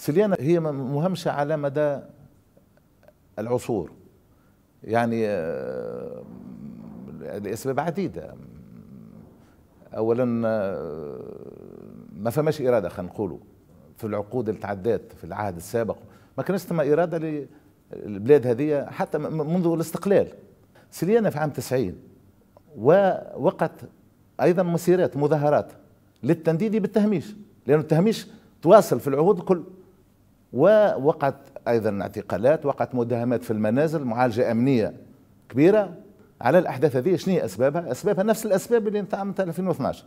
سليانة هي مهمشة على مدى العصور يعني آه، لأسباب عديدة أولا آه، ما فماش إرادة خلينا نقولوا في العقود اللي تعدات في العهد السابق ما كانش ثم إرادة للبلاد هذه حتى منذ الاستقلال سليانة في عام 90 ووقت أيضا مسيرات مظاهرات للتنديد بالتهميش لأن التهميش تواصل في العهود الكل ووقعت ايضا اعتقالات وقعت مداهمات في المنازل معالجه امنيه كبيره على الاحداث هذه شنو هي اسبابها؟ اسبابها نفس الاسباب اللي انتعمت 2012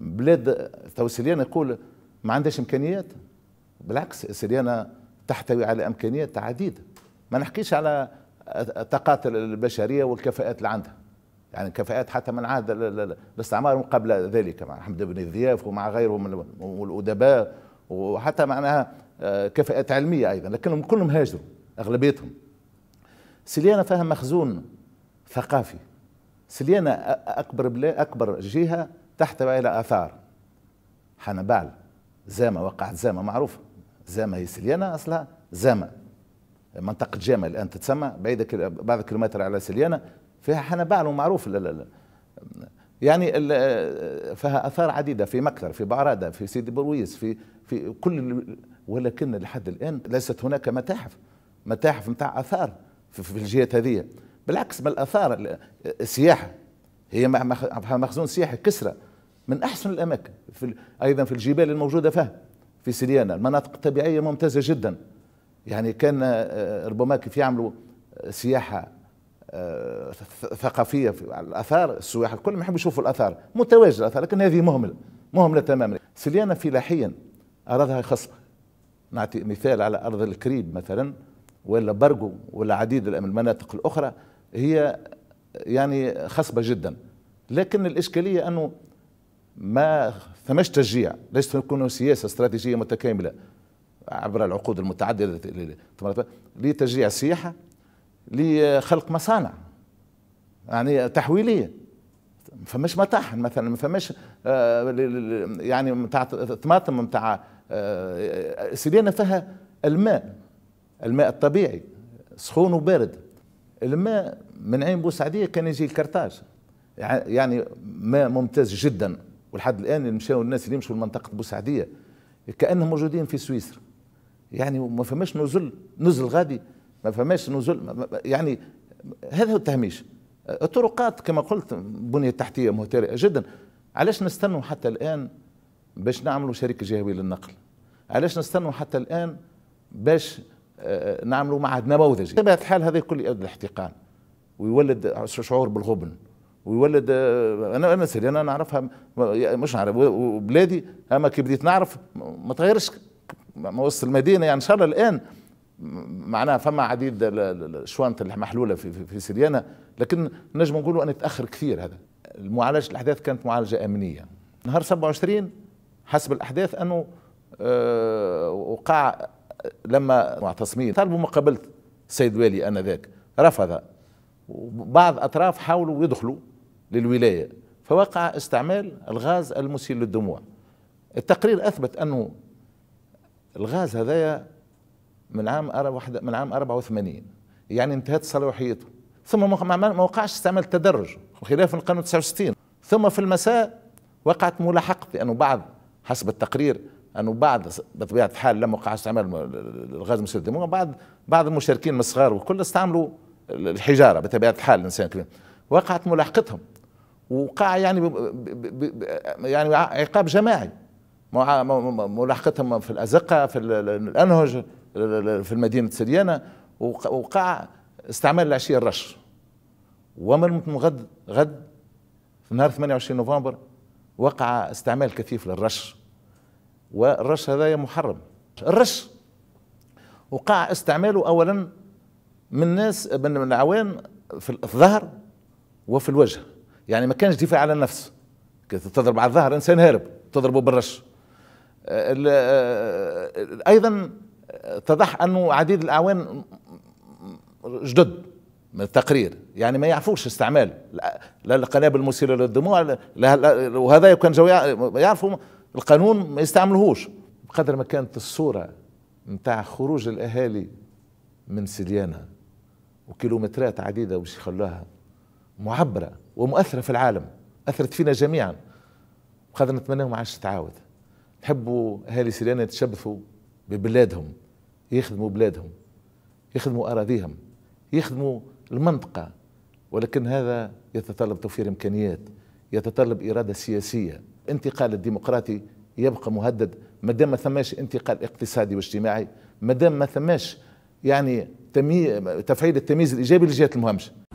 بلاد توسيليا يقول ما عندهاش امكانيات بالعكس سريانا تحتوي على امكانيات عديده ما نحكيش على طاقات البشريه والكفاءات اللي عندها يعني كفاءات حتى من عهد الاستعمار قبل ذلك مع حمد بن الضياف ومع غيره من والادباء وحتى معناها آه، كفاءات علمية أيضا لكنهم كلهم هاجروا أغلبيتهم سليانة فيها مخزون ثقافي سليانة أكبر بلا أكبر جهة تحتوي على آثار حنبال زامة وقعت زامة معروفة زامة هي سليانة أصلها زامة منطقة جامة الآن تتسمى بعيدة بعض الكيلومتر على سليانة فيها حنبال ومعروف لا لا لا. يعني فيها آثار عديدة في مكتر في بعرادة في سيدي برويس في في كل ولكن لحد الآن ليست هناك متاحف متاحف نتاع آثار في الجهات هذه بالعكس بل الاثار السياحة هي مخزون سياحي كسرى من أحسن الأماكن في أيضا في الجبال الموجودة فيها في سيليانا المناطق الطبيعية ممتازة جدا يعني كان آه، ربما كيف يعملوا آه، سياحة آه، ثقافية في الآثار السياح الكل ما يحبوا يشوفوا الآثار متواجد الآثار لكن هذه مهملة مهملة تماما سيليانا فلاحيا اراضيها خصبة نعطي مثال على أرض الكريب مثلا ولا برقو ولا عديد المناطق الأخرى هي يعني خصبة جدا لكن الإشكالية أنه ما ثمش تشجيع ليس تكون سياسة استراتيجية متكاملة عبر العقود المتعددة لتشجيع السياحة لخلق مصانع يعني تحويلية فماش مطاحن مثلا ما فماش آه، يعني نتاع الطماطم نتاع آه، سيدينا فيها الماء الماء الطبيعي سخون وبارد الماء من عين بوسعديه كان يجي الكرتاج يعني ماء ممتاز جدا ولحد الان مشاو الناس اللي يمشوا لمنطقه بوسعديه كانهم موجودين في سويسرا يعني ما فماش نزل نزل غادي ما فماش نزل يعني هذا هو التهميش الطرقات كما قلت بنية التحتية مهترئة جدا علاش نستنوا حتى الآن باش نعملوا شركة جهوي للنقل علاش نستنوا حتى الآن باش آه، نعملوا معهد نموذجي بطبيعة الحال هذا كل يؤدي الاحتقان ويولد شعور بالغبن ويولد آه، انا انا سيدي انا نعرفها مش نعرف وبلادي اما كي بديت نعرف ما تغيرش ما وسط المدينه يعني ان شاء الله الان معناها فما عديد الشوانط محلوله في, في, في سريانا لكن نجم نقولوا ان تاخر كثير هذا المعالجه الاحداث كانت معالجه امنيه نهار 27 حسب الاحداث انه أه وقع لما معتصمين طلبوا مقابله السيد والي انذاك رفض وبعض اطراف حاولوا يدخلوا للولايه فوقع استعمال الغاز المسيل للدموع التقرير اثبت انه الغاز هذايا من عام من عام 84 يعني انتهت صلاحيته ثم ما وقعش استعمال تدرج خلاف القانون 69 ثم في المساء وقعت ملاحقة لأنه بعض حسب التقرير أنه بعض بطبيعة الحال لما وقع استعمال الغاز المسيل الدموي بعض بعض المشاركين من الصغار والكل استعملوا الحجارة بطبيعة الحال الإنسان الكريم وقعت ملاحقتهم وقع يعني ب ب ب يعني عقاب جماعي ملاحقتهم في الأزقة في الأنهج في مدينة سريانة وقع استعمال العشية الرش ومن غد غد في نهار 28 نوفمبر وقع استعمال كثيف للرش والرش هذا محرم الرش وقع استعماله أولا من ناس من العوان في الظهر وفي الوجه يعني ما كانش دفاع على النفس تضرب على الظهر انسان هارب تضربه بالرش آه، آه، آه، ايضا اتضح انه عديد الاعوان جدد من التقرير يعني ما يعرفوش استعمال لا القنابل المسيله للدموع وهذا كان جو يعرفوا القانون ما يستعملوهوش بقدر ما كانت الصوره نتاع خروج الاهالي من سليانها وكيلومترات عديده وش يخلوها معبره ومؤثره في العالم اثرت فينا جميعا بقدر نتمنى ما عادش تتعاود نحبوا اهالي سليانه يتشبثوا ببلادهم يخدموا بلادهم يخدموا أراضيهم يخدموا المنطقة ولكن هذا يتطلب توفير إمكانيات يتطلب إرادة سياسية انتقال الديمقراطي يبقى مهدد ما دام ما ثماش انتقال اقتصادي واجتماعي ما دام ما ثماش يعني تفعيل التمييز الإيجابي للجهات المهمشة